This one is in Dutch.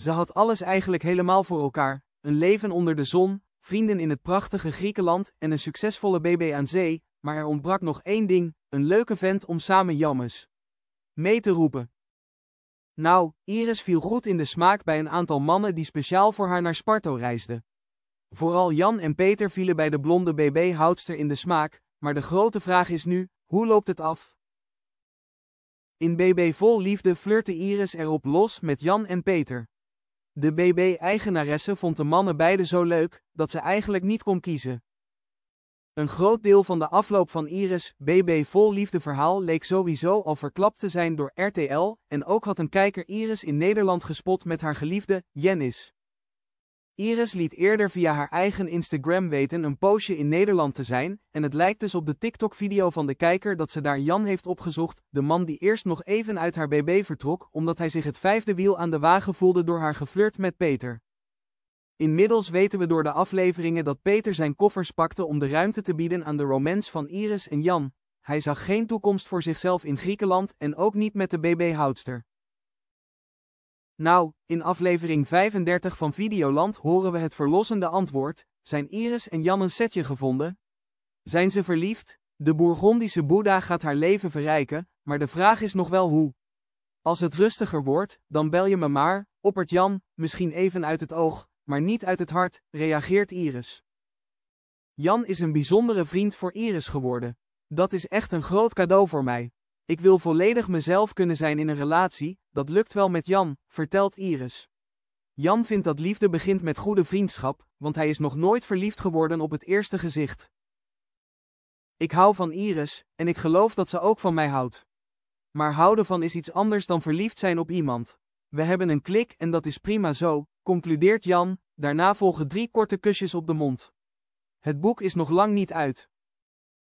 Ze had alles eigenlijk helemaal voor elkaar, een leven onder de zon, vrienden in het prachtige Griekenland en een succesvolle baby aan zee, maar er ontbrak nog één ding, een leuke vent om samen jammers mee te roepen. Nou, Iris viel goed in de smaak bij een aantal mannen die speciaal voor haar naar Sparto reisden. Vooral Jan en Peter vielen bij de blonde BB-houdster in de smaak, maar de grote vraag is nu, hoe loopt het af? In BB Vol Liefde flirte Iris erop los met Jan en Peter. De BB-eigenaresse vond de mannen beide zo leuk, dat ze eigenlijk niet kon kiezen. Een groot deel van de afloop van Iris' BB vol liefde verhaal leek sowieso al verklapt te zijn door RTL en ook had een kijker Iris in Nederland gespot met haar geliefde, Jennis. Iris liet eerder via haar eigen Instagram weten een poosje in Nederland te zijn en het lijkt dus op de TikTok-video van de kijker dat ze daar Jan heeft opgezocht, de man die eerst nog even uit haar BB vertrok omdat hij zich het vijfde wiel aan de wagen voelde door haar geflirt met Peter. Inmiddels weten we door de afleveringen dat Peter zijn koffers pakte om de ruimte te bieden aan de romance van Iris en Jan. Hij zag geen toekomst voor zichzelf in Griekenland en ook niet met de BB-houdster. Nou, in aflevering 35 van Videoland horen we het verlossende antwoord, zijn Iris en Jan een setje gevonden? Zijn ze verliefd? De Bourgondische Boeddha gaat haar leven verrijken, maar de vraag is nog wel hoe. Als het rustiger wordt, dan bel je me maar, oppert Jan, misschien even uit het oog, maar niet uit het hart, reageert Iris. Jan is een bijzondere vriend voor Iris geworden. Dat is echt een groot cadeau voor mij. Ik wil volledig mezelf kunnen zijn in een relatie, dat lukt wel met Jan, vertelt Iris. Jan vindt dat liefde begint met goede vriendschap, want hij is nog nooit verliefd geworden op het eerste gezicht. Ik hou van Iris, en ik geloof dat ze ook van mij houdt. Maar houden van is iets anders dan verliefd zijn op iemand. We hebben een klik en dat is prima zo, concludeert Jan, daarna volgen drie korte kusjes op de mond. Het boek is nog lang niet uit.